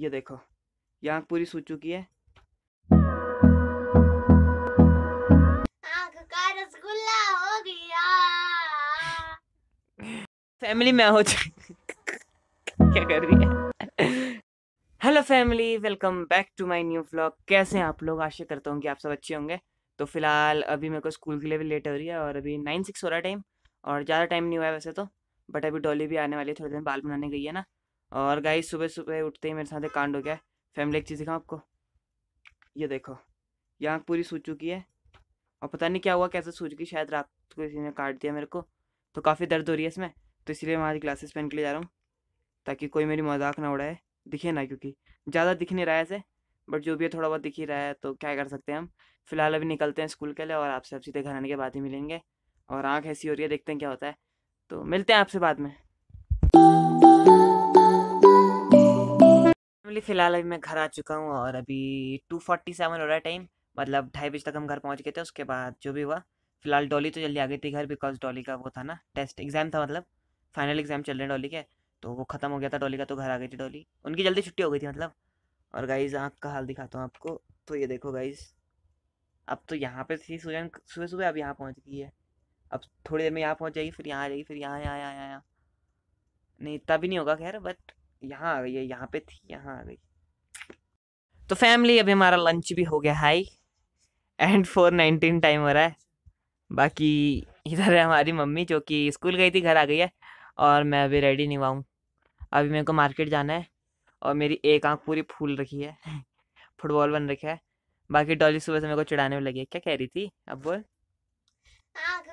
ये देखो ये आँख पूरी सूच चुकी है फैमिली मैं हो क्या कर रही है hello family welcome back to my new vlog कैसे हैं आप लोग आशा करता हूँ कि आप सब अच्छे होंगे तो फिलहाल अभी मेरे को स्कूल के लिए भी लेट हो रही है और अभी नाइन सिक्स हो रहा है टाइम और ज़्यादा टाइम नहीं हुआ है वैसे तो बट अभी डॉली भी आने वाली है थोड़ी देर बाल बनाने गई है ना और गाइस सुबह सुबह उठते ही मेरे साथ एक कांड हो गया फैमिली एक चीज़ दिखाऊँ आपको ये देखो ये आँख पूरी सूझ चुकी है और पता नहीं क्या हुआ कैसे सूज गई शायद रात को किसी ने काट दिया मेरे को तो काफ़ी दर्द हो रही है इसमें तो इसलिए मैं आज ग्लासेस पहन के लिए जा रहा हूँ ताकि कोई मेरी मजाक ना उड़ाए दिखे ना क्योंकि ज़्यादा दिख नहीं रहा है ऐसे बट जो भी है थोड़ा बहुत दिख ही रहा है तो क्या कर सकते हैं हम फिलहाल अभी निकलते हैं स्कूल के लिए और आपसे अब सीधे घर आने के बाद ही मिलेंगे और आँख ऐसी हो रही है देखते हैं क्या होता है तो मिलते हैं आपसे बाद में अनफॉर्चुनेटली फ़िलहाल अभी मैं घर आ चुका हूँ और अभी टू फोर्टी सेवन हो रहा है टाइम मतलब ढाई बजे तक हम घर पहुँच गए थे उसके बाद जो भी हुआ फिलहाल डॉली तो जल्दी आ गई थी घर बिकॉज डॉली का वो था ना टेस्ट एग्ज़ाम था मतलब फाइनल एग्ज़ाम चल रहे हैं डॉली के तो वो ख़त्म हो गया था डॉली का तो घर आ गई थी डॉली उनकी जल्दी छुट्टी हो गई थी मतलब और गाइज़ आँख का हाल दिखाता हूँ आपको तो ये देखो गाइज़ अब तो यहाँ पे थी सूजन सुबह सुबह अब यहाँ पहुँच गई है अब थोड़ी देर में यहाँ पहुँच जाएगी फिर यहाँ आ जाएगी फिर यहाँ यहाँ यहाँ यहाँ नहीं इतना भी नहीं होगा खैर बट यहाँ आ गई है यहाँ पे थी यहाँ आ गई तो फैमिली अभी हमारा लंच भी हो गया hi and four nineteen time हो रहा है बाकी इधर है हमारी मम्मी जो कि स्कूल गई थी घर आ गई है और मैं अभी रेडी नहीं हुआ हूँ अभी मेरे को मार्केट जाना है और मेरी एक आंख पूरी फूल रखी है फुटबॉल बन रखा है बाकी डॉली सुबह से मेरे को चिढ़ाने में लगी है क्या कह रही थी अब बोल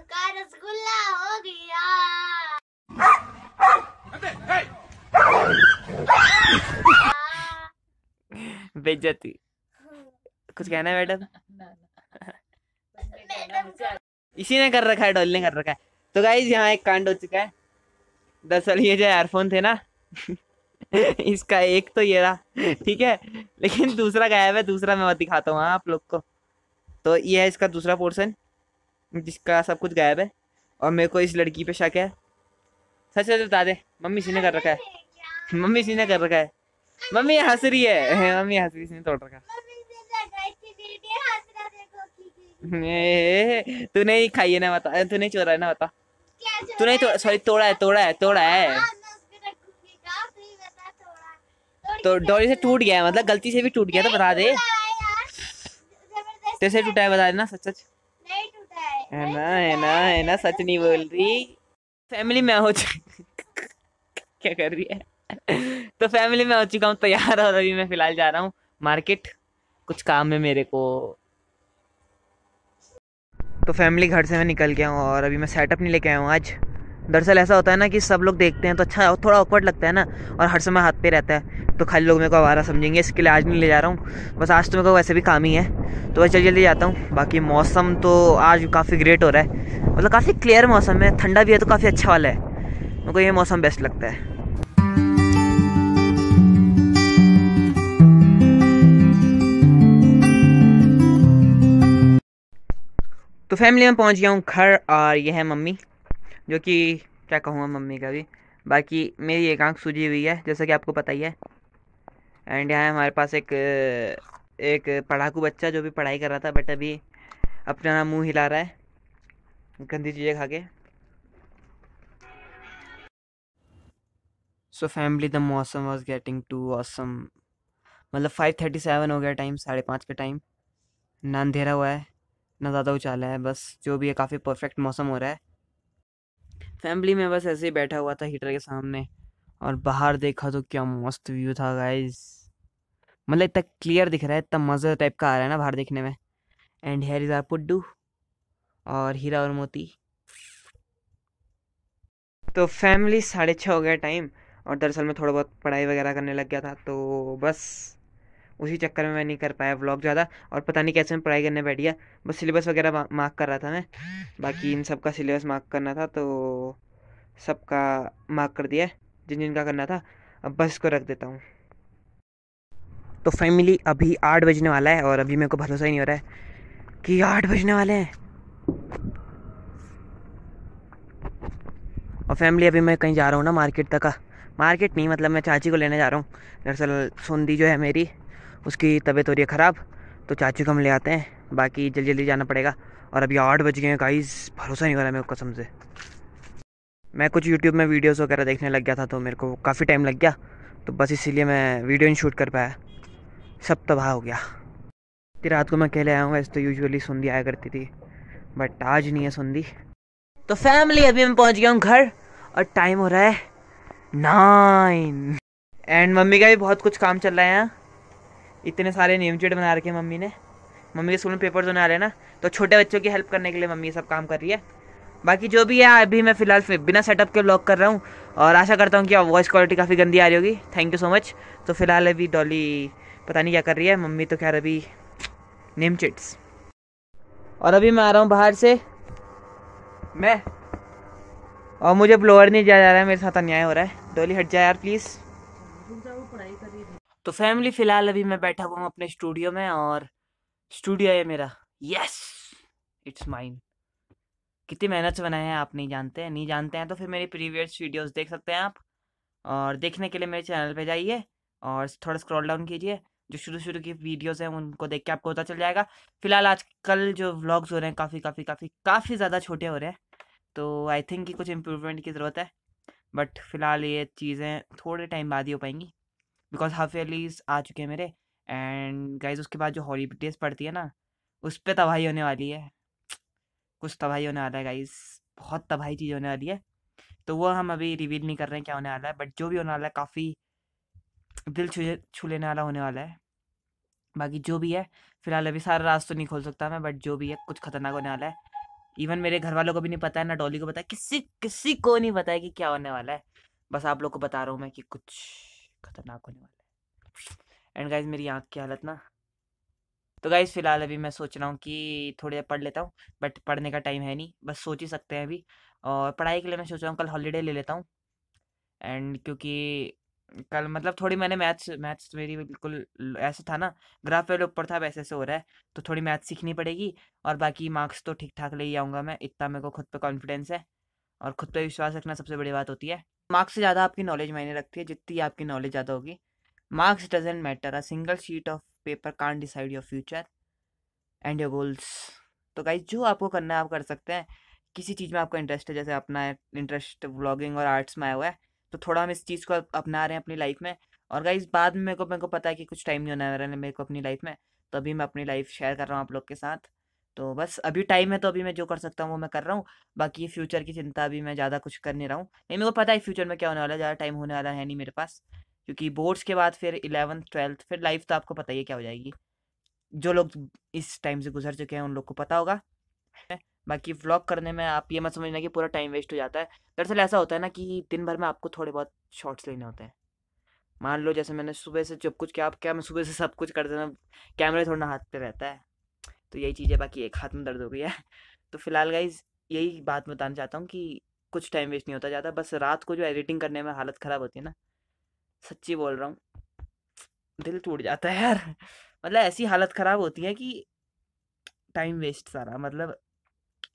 रसगुल्ला हो गया बेज्जती कुछ कहना है मैडम इसी ने कर रखा है डॉल ने कर रखा है तो गाइज यहाँ एक कांड हो चुका है दरअसल ये जो एयरफोन थे ना इसका एक तो ये रहा ठीक है लेकिन दूसरा गायब है दूसरा मैं दिखाता हूँ हाँ, आप लोग को तो ये है इसका दूसरा पोर्शन जिसका सब कुछ गायब है और मेरे को इस लड़की पे शक है सच सच बता दे मम्मी इसी ने कर रखा है मम्मी इसी ने कर रखा है मम्मी हंस रही है हाँ, मम्मी हंस रही इसने तोड़ रखा तूने ही खाई है ना बता तूने चोरा है ना बता तूने तो, सॉरी तोड़ा है तोड़ा है तोड़ा है हाँ, तो डोरी से टूट गया मतलब गलती से भी टूट गया तो बता दे तेरे से टूटा है बता देना सच सच है ना है ना है ना सच नहीं बोल रही फैमिली में हो तो- क्या कर रही है तो फैमिली में हो चुका हूँ तैयार और अभी मैं फिलहाल जा रहा हूँ मार्केट कुछ काम है मेरे को तो फैमिली घर से मैं निकल गया हूँ और अभी मैं सेटअप नहीं लेके आया हूँ आज दरअसल ऐसा होता है ना कि सब लोग देखते हैं तो अच्छा थोड़ा ऑकवर्ड लगता है ना और हर समय हाथ पे रहता है तो खाली लोग मेरे को आवारा समझेंगे इसके लिए आज नहीं ले जा रहा हूँ बस आज तो मेरे को वैसे भी काम ही है तो बस जल्दी जल्दी जाता हूँ बाकी मौसम तो आज काफ़ी ग्रेट हो रहा है मतलब काफ़ी क्लियर मौसम है ठंडा भी है तो काफ़ी अच्छा वाला है मेरे को ये मौसम बेस्ट लगता है तो फैमिली में पहुंच गया हूँ घर और यह है मम्मी जो कि क्या कहूँगा मम्मी का भी बाकी मेरी एक आंख सूजी हुई है जैसा कि आपको पता ही है एंड यहाँ हमारे पास एक एक पढ़ाकू बच्चा जो भी पढ़ाई कर रहा था बट अभी अपना मुंह हिला रहा है गंदी चीज़ें खा के सो फैमिली द मौसम वॉज गेटिंग टू ऑसम मतलब फाइव थर्टी सेवन हो गया टाइम साढ़े पाँच का टाइम ना अंधेरा हुआ है ना ज़्यादा उछाला है बस जो भी है काफ़ी परफेक्ट मौसम हो रहा है फैमिली में बस ऐसे ही बैठा हुआ था हीटर के सामने और बाहर देखा तो क्या मस्त व्यू था गाइज मतलब इतना क्लियर दिख रहा है इतना मज़े टाइप का आ रहा है ना बाहर देखने में and here is our Puddu और हीरा और मोती तो फैमिली साढ़े छः हो गया टाइम और दरअसल मैं थोड़ा बहुत पढ़ाई वगैरह करने लग गया था तो बस उसी चक्कर में मैं नहीं कर पाया व्लॉग ज़्यादा और पता नहीं कैसे मैं पढ़ाई करने बैठ गया बस सिलेबस वगैरह मार्क कर रहा था मैं बाकी इन सब का सिलेबस मार्क करना था तो सबका मार्क कर दिया जिन जिन का करना था अब बस को रख देता हूँ तो फैमिली अभी आठ बजने वाला है और अभी मेरे को भरोसा ही नहीं हो रहा है कि आठ बजने वाले हैं और फैमिली अभी मैं कहीं जा रहा हूँ ना मार्केट तक का मार्केट नहीं मतलब मैं चाची को लेने जा रहा हूँ दरअसल सोंदी जो है मेरी उसकी तबीयत हो रही है ख़राब तो चाची को हम ले आते हैं बाकी जल्दी जल्दी जाना पड़ेगा और अभी आठ बज गए हैं गाइस भरोसा नहीं हो रहा मेरे कसम से मैं कुछ यूट्यूब में वीडियोस वगैरह देखने लग गया था तो मेरे को काफ़ी टाइम लग गया तो बस इसीलिए मैं वीडियो नहीं शूट कर पाया सब तबाह हो गया फिर रात को मैं अकेले आया हूँ वैसे तो यूजली सुंदी आया करती थी बट आज नहीं है सुंदी तो फैमिली अभी मैं पहुँच गया हूँ घर और टाइम हो रहा है नाइन एंड मम्मी का भी बहुत कुछ काम चल रहा है यहाँ इतने सारे नेम चेट बना रखे मम्मी ने मम्मी के स्कूल में पेपर होने आ रहे हैं ना तो छोटे बच्चों की हेल्प करने के लिए मम्मी ये सब काम कर रही है बाकी जो भी है अभी मैं फिलहाल बिना सेटअप के ब्लॉग कर रहा हूँ और आशा करता हूँ कि वॉइस क्वालिटी काफ़ी गंदी आ रही होगी थैंक यू सो मच तो फिलहाल अभी डॉली पता नहीं क्या कर रही है मम्मी तो खैर अभी नेम चिट्स और अभी मैं आ रहा हूँ बाहर से मैं और मुझे ब्लोअर नहीं जाया जा रहा है मेरे साथ अन्याय हो रहा है डोली हट जाए यार प्लीज़ तो फैमिली फ़िलहाल अभी मैं बैठा हुआ हूँ अपने स्टूडियो में और स्टूडियो है मेरा यस इट्स माइन कितनी मेहनत से बनाए हैं आप नहीं जानते हैं नहीं जानते हैं तो फिर मेरी प्रीवियस वीडियोस देख सकते हैं आप और देखने के लिए मेरे चैनल पे जाइए और थोड़ा स्क्रॉल डाउन कीजिए जो शुरू शुरू की वीडियोस हैं उनको देख के आपको पता चल जाएगा फिलहाल कल जो व्लॉग्स हो रहे हैं काफ़ी काफ़ी काफ़ी काफ़ी ज़्यादा छोटे हो रहे हैं तो आई थिंक कि कुछ इम्प्रूवमेंट की ज़रूरत है बट फिलहाल ये चीज़ें थोड़े टाइम बाद ही हो पाएंगी बिकॉज हाफ ईयरलीस आ चुके हैं मेरे एंड गाइज उसके बाद जो हॉलीडेज पड़ती है ना उस पर तबाही होने वाली है कुछ तबाही होने वाला है गाइज बहुत तबाही चीज़ होने वाली है तो वो हम अभी रिवील नहीं कर रहे हैं क्या होने वाला है बट जो भी होने वाला है काफ़ी दिल छू छू लेने वाला होने वाला है बाकी जो भी है फिलहाल अभी सारा रास्ता तो नहीं खोल सकता मैं बट जो भी है कुछ खतरनाक होने वाला है इवन मेरे घर वालों को भी नहीं पता है ना डॉली को पता है किसी किसी को नहीं पता है कि क्या होने वाला है बस आप लोग को बता रहा हूँ मैं कि कुछ खतरनाक होने वाला है एंड गाइज मेरी आँख की हालत ना तो गाइज फिलहाल अभी मैं सोच रहा हूँ कि थोड़ी देर पढ़ लेता हूँ बट पढ़ने का टाइम है नहीं बस सोच ही सकते हैं अभी और पढ़ाई के लिए मैं सोच रहा हूँ कल हॉलीडे ले लेता हूँ एंड क्योंकि कल मतलब थोड़ी मैंने मैथ्स मैथ्स मेरी बिल्कुल ऐसे था ना ग्राफ पहले ऊपर था वैसे ऐसे हो रहा है तो थोड़ी मैथ्स सीखनी पड़ेगी और बाकी मार्क्स तो ठीक ठाक ले ही आऊँगा मैं इतना मेरे को खुद पे कॉन्फिडेंस है और खुद पे विश्वास रखना सबसे बड़ी बात होती है मार्क्स से ज़्यादा आपकी नॉलेज मायने रखती है जितनी आपकी नॉलेज ज़्यादा होगी marks doesn't matter a single sheet of paper can decide your future and your goals तो गाइज जो आपको करना है आप कर सकते हैं किसी चीज़ में आपका इंटरेस्ट है जैसे अपना इंटरेस्ट व्लॉगिंग और आर्ट्स में आया हुआ है तो थोड़ा हम इस चीज़ को अपना रहे हैं अपनी लाइफ में और गाइज बाद में मेरे को मेरे को पता है कि कुछ टाइम नहीं होने वाला है मेरे को अपनी लाइफ में तो अभी मैं अपनी लाइफ शेयर कर रहा हूँ आप लोग के साथ तो बस अभी टाइम है तो अभी मैं जो कर सकता हूँ वो मैं कर रहा हूँ बाकी फ्यूचर की चिंता अभी मैं ज़्यादा कुछ कर नहीं रहा हूँ नहीं मेरे को पता है फ्यूचर में क्या होने वाला है ज़्यादा टाइम होने वाला है नहीं मेरे पास क्योंकि बोर्ड्स के बाद फिर इलेवंथ ट्वेल्थ फिर लाइफ तो आपको पता ही क्या हो जाएगी जो लोग इस टाइम से गुजर चुके हैं उन लोग को पता होगा बाकी व्लॉग करने में आप ये मत समझना कि पूरा टाइम वेस्ट हो जाता है दरअसल ऐसा होता है ना कि दिन भर में आपको थोड़े बहुत शॉर्ट्स लेने होते हैं मान लो जैसे मैंने सुबह से जब कुछ क्या क्या मैं सुबह से सब कुछ कर देना कैमरे थोड़ा हाथ पे रहता है तो यही चीज़ है बाकी एक हाथ में दर्द हो गया है तो फिलहाल गाइज यही बात बताना चाहता हूँ कि कुछ टाइम वेस्ट नहीं होता ज़्यादा बस रात को जो एडिटिंग करने में हालत ख़राब होती है ना सच्ची बोल रहा हूँ दिल टूट जाता है यार मतलब ऐसी हालत ख़राब होती है कि टाइम वेस्ट सारा मतलब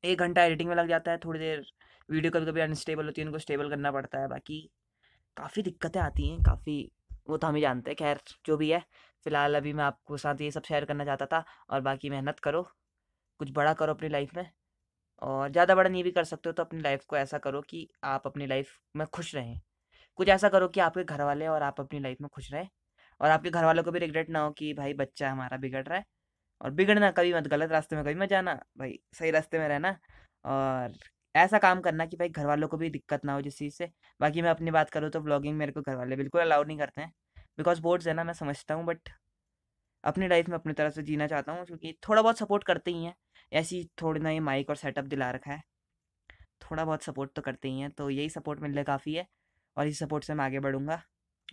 एक घंटा एडिटिंग में लग जाता है थोड़ी देर वीडियो कभी कभी अनस्टेबल होती है उनको स्टेबल करना पड़ता है बाकी काफ़ी दिक्कतें आती हैं काफ़ी वो तो हम ही जानते हैं खैर जो भी है फिलहाल अभी मैं आपको साथ ये सब शेयर करना चाहता था और बाकी मेहनत करो कुछ बड़ा करो अपनी लाइफ में और ज़्यादा बड़ा नहीं भी कर सकते हो तो अपनी लाइफ को ऐसा करो कि आप अपनी लाइफ में खुश रहें कुछ ऐसा करो कि आपके घर वाले और आप अपनी लाइफ में खुश रहें और आपके घर वालों को भी रिग्रेट ना हो कि भाई बच्चा हमारा बिगड़ रहा है और बिगड़ना कभी मत गलत रास्ते में कभी मत जाना भाई सही रास्ते में रहना और ऐसा काम करना कि भाई घर वालों को भी दिक्कत ना हो जिस चीज़ से बाकी मैं अपनी बात करूँ तो ब्लॉगिंग मेरे को घर वाले बिल्कुल अलाउ नहीं करते हैं बिकॉज बोर्ड्स है ना मैं समझता हूँ बट अपनी लाइफ में अपनी तरह से जीना चाहता हूँ क्योंकि थोड़ा बहुत सपोर्ट करते ही हैं ऐसी थोड़ी ना ये माइक और सेटअप दिला रखा है थोड़ा बहुत सपोर्ट तो करते ही हैं तो यही सपोर्ट मिलने काफ़ी है और इस सपोर्ट से मैं आगे बढ़ूँगा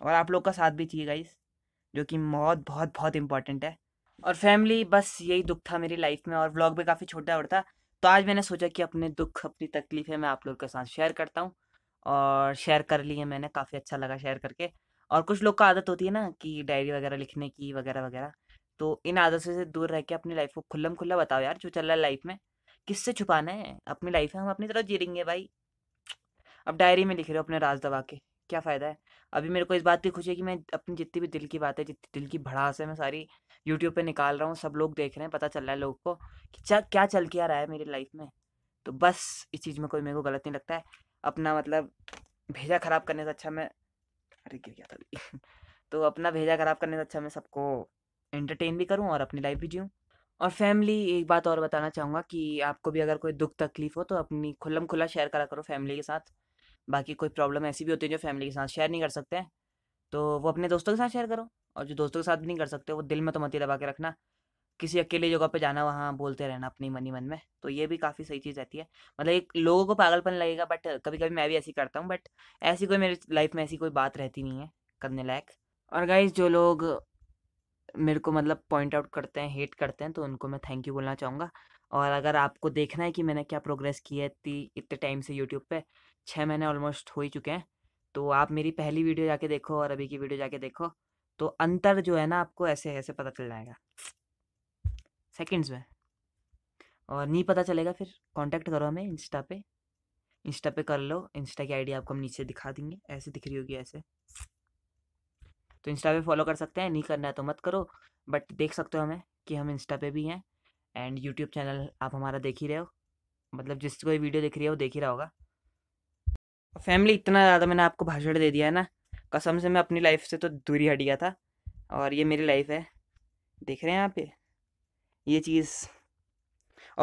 और आप लोग का साथ भी चाहिए गाइस जो कि बहुत बहुत बहुत इंपॉर्टेंट है और फैमिली बस यही दुख था मेरी लाइफ में और व्लॉग भी काफ़ी छोटा और था तो आज मैंने सोचा कि अपने दुख अपनी तकलीफें मैं आप लोग के साथ शेयर करता हूँ और शेयर कर लिए मैंने काफ़ी अच्छा लगा शेयर करके और कुछ लोग का आदत होती है ना कि डायरी वगैरह लिखने की वगैरह वगैरह तो इन आदतों से दूर रह के अपनी लाइफ को खुल्लम खुल्ला बताओ यार जो चल रहा है लाइफ में किससे छुपाना है अपनी लाइफ में हम अपनी तरफ जी भाई अब डायरी में लिख रहे हो अपने राज दवा के क्या फ़ायदा है अभी मेरे को इस बात की खुशी है कि मैं अपनी जितनी भी दिल की बात है जितनी दिल की भड़ास है मैं सारी यूट्यूब पर निकाल रहा हूँ सब लोग देख रहे हैं पता चल रहा है लोग को कि चल क्या चल के आ रहा है मेरी लाइफ में तो बस इस चीज़ में कोई मेरे को गलत नहीं लगता है अपना मतलब भेजा ख़राब करने से अच्छा मैं अरे गिर गया था तो अपना भेजा ख़राब करने से अच्छा मैं सबको एंटरटेन भी करूँ और अपनी लाइफ भी जीऊँ और फैमिली एक बात और बताना चाहूँगा कि आपको भी अगर कोई दुख तकलीफ हो तो अपनी खुल्लम खुला शेयर करा करो फैमिली के साथ बाकी कोई प्रॉब्लम ऐसी भी होती है जो फैमिली के साथ शेयर नहीं कर सकते हैं तो वो अपने दोस्तों के साथ शेयर करो और जो दोस्तों के साथ भी नहीं कर सकते वो दिल में तो मती दबा के रखना किसी अकेले जगह पे जाना वहाँ बोलते रहना अपनी मनी मन में तो ये भी काफ़ी सही चीज़ रहती है मतलब एक लोगों को पागलपन लगेगा बट कभी कभी मैं भी ऐसी करता हूँ बट ऐसी कोई मेरी लाइफ में ऐसी कोई बात रहती नहीं है करने लायक और गाइज जो लोग मेरे को मतलब पॉइंट आउट करते हैं हेट करते हैं तो उनको मैं थैंक यू बोलना चाहूँगा और अगर आपको देखना है कि मैंने क्या प्रोग्रेस की है इतनी इतने टाइम से यूट्यूब पे छः महीने ऑलमोस्ट हो ही चुके हैं तो आप मेरी पहली वीडियो जाके देखो और अभी की वीडियो जाके देखो तो अंतर जो है ना आपको ऐसे ऐसे पता चल जाएगा सेकेंड्स में और नहीं पता चलेगा फिर कॉन्टैक्ट करो हमें इंस्टा पे इंस्टा पे कर लो इंस्टा की आईडी आपको हम नीचे दिखा देंगे ऐसे दिख रही होगी ऐसे तो इंस्टा पे फॉलो कर सकते हैं नहीं करना है तो मत करो बट देख सकते हो हमें कि हम इंस्टा पे भी हैं एंड यूट्यूब चैनल आप हमारा देख ही रहे हो मतलब जिसको ये वीडियो देख रही है वो देख ही रहा होगा फैमिली इतना ज़्यादा मैंने आपको भाषण दे दिया है ना कसम से मैं अपनी लाइफ से तो दूरी हट गया था और ये मेरी लाइफ है देख रहे हैं यहाँ पे ये चीज़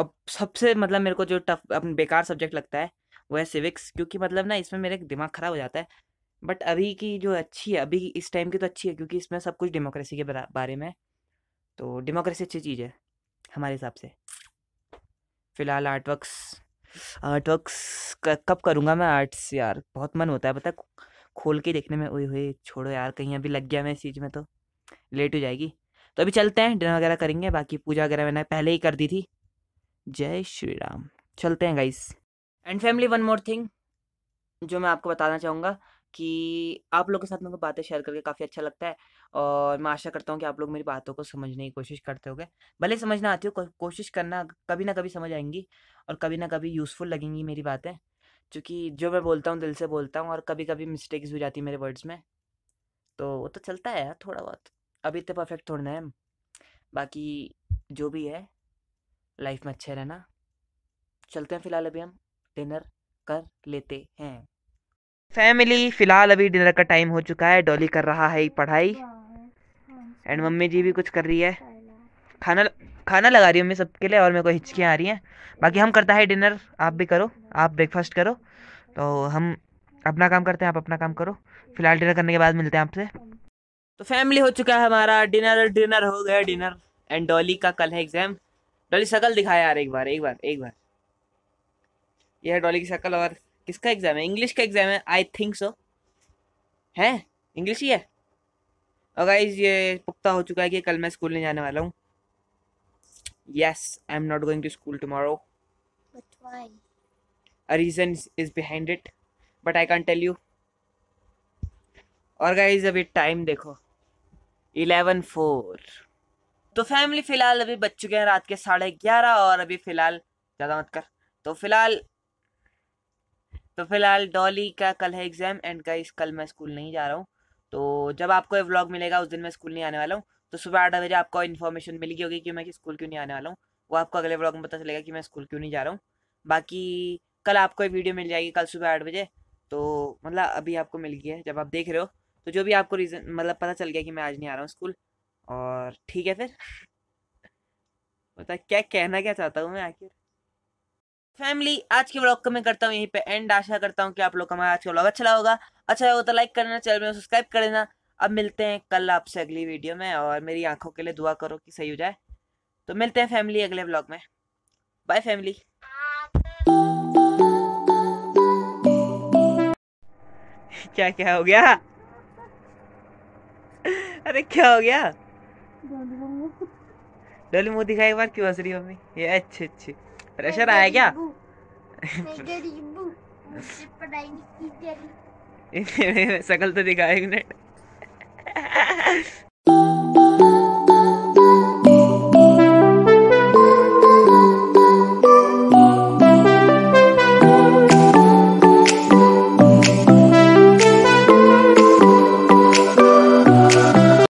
और सबसे मतलब मेरे को जो टफ बेकार सब्जेक्ट लगता है वो है सिविक्स क्योंकि मतलब ना इसमें मेरे दिमाग ख़राब हो जाता है बट अभी की जो अच्छी है अभी इस टाइम की तो अच्छी है क्योंकि इसमें सब कुछ डेमोक्रेसी के बारे में तो डेमोक्रेसी अच्छी चीज़ है हमारे हिसाब से फ़िलहाल आर्ट वर्क्स आर्ट वर्कस कब करूँगा मैं आर्ट्स यार बहुत मन होता है पता खोल के देखने में ओए हुए छोड़ो यार कहीं अभी लग गया मैं इस चीज़ में तो लेट हो जाएगी तो अभी चलते हैं डिनर वगैरह करेंगे बाकी पूजा वगैरह मैंने पहले ही कर दी थी जय श्री राम चलते हैं guys and family one more thing जो मैं आपको बताना चाहूँगा कि आप लोग के साथ मेरे को बातें शेयर करके काफ़ी अच्छा लगता है और मैं आशा करता हूँ कि आप लोग मेरी बातों को समझने की कोशिश करते होगे भले समझना आती हो को, कोशिश करना कभी ना कभी समझ आएंगी और कभी ना कभी यूज़फुल लगेंगी मेरी बातें क्योंकि जो मैं बोलता हूँ दिल से बोलता हूँ और कभी कभी मिस्टेक्स भी जाती है मेरे वर्ड्स में तो वो तो चलता है यार थोड़ा बहुत अभी तो परफेक्ट थोड़ना है बाकी जो भी है लाइफ में अच्छे रहना चलते हैं फिलहाल अभी हम डिनर कर लेते हैं फैमिली फ़िलहाल अभी डिनर का टाइम हो चुका है डॉली कर रहा है पढ़ाई एंड हाँ, हाँ, हाँ, मम्मी जी भी कुछ कर रही है खाना खाना लगा रही हूँ मैं सबके लिए और मेरे को हिचकियाँ आ रही हैं बाकी हम करता है डिनर आप भी करो आप ब्रेकफास्ट करो तो हम अपना काम करते हैं आप अपना काम करो फिलहाल डिनर करने के बाद मिलते हैं आपसे तो फैमिली हो चुका है हमारा डिनर डिनर हो गया डिनर एंड डॉली का कल है एग्जाम डॉली शकल दिखाया यार एक बार एक बार एक बार यह है डॉली की शकल और किसका एग्जाम है इंग्लिश का एग्जाम है आई थिंक सो है इंग्लिश ही है और oh, गाइज ये पुख्ता हो चुका है कि कल मैं स्कूल नहीं जाने वाला हूँ yes I am not going to school tomorrow a reason is behind it but I can tell you और गाइज अभी टाइम देखो इलेवन फोर तो फैमिली फ़िलहाल अभी बच चुके हैं रात के साढ़े ग्यारह और अभी फ़िलहाल ज़्यादा मत कर तो फिलहाल तो फिलहाल डॉली का कल है एग्ज़ाम एंड इस कल मैं स्कूल नहीं जा रहा हूँ तो जब आपको ये व्लॉग मिलेगा उस दिन मैं स्कूल नहीं आने वाला हूँ तो सुबह आठ बजे आपको इन्फॉर्मेशन मिल गई होगी कि मैं स्कूल क्यों नहीं आने वाला हूँ वो आपको अगले व्लॉग में पता चलेगा कि मैं स्कूल क्यों नहीं जा रहा हूँ बाकी कल आपको ये वीडियो मिल जाएगी कल सुबह आठ बजे तो मतलब अभी आपको मिल गई है जब आप देख रहे हो तो जो भी आपको रीज़न मतलब पता चल गया कि मैं आज नहीं आ रहा हूँ स्कूल और ठीक है फिर बता क्या कहना क्या चाहता हूँ मैं आखिर फैमिली आज के ब्लॉग को मैं करता हूँ यहीं पे एंड आशा करता हूँ कि आप लोग का हमारा आज का ब्लॉग अच्छा लगा होगा अच्छा लगा तो लाइक करना चैनल में सब्सक्राइब कर देना अब मिलते हैं कल आपसे अगली वीडियो में और मेरी आंखों के लिए दुआ करो कि सही हो जाए तो मिलते हैं फैमिली अगले ब्लॉग में बाय फैमिली क्या क्या हो गया अरे क्या हो गया डोली मुंह दिखा एक बार क्यों हंस रही मम्मी ये अच्छी अच्छी प्रेशर आया क्या सकल तो दिखा एक मिनट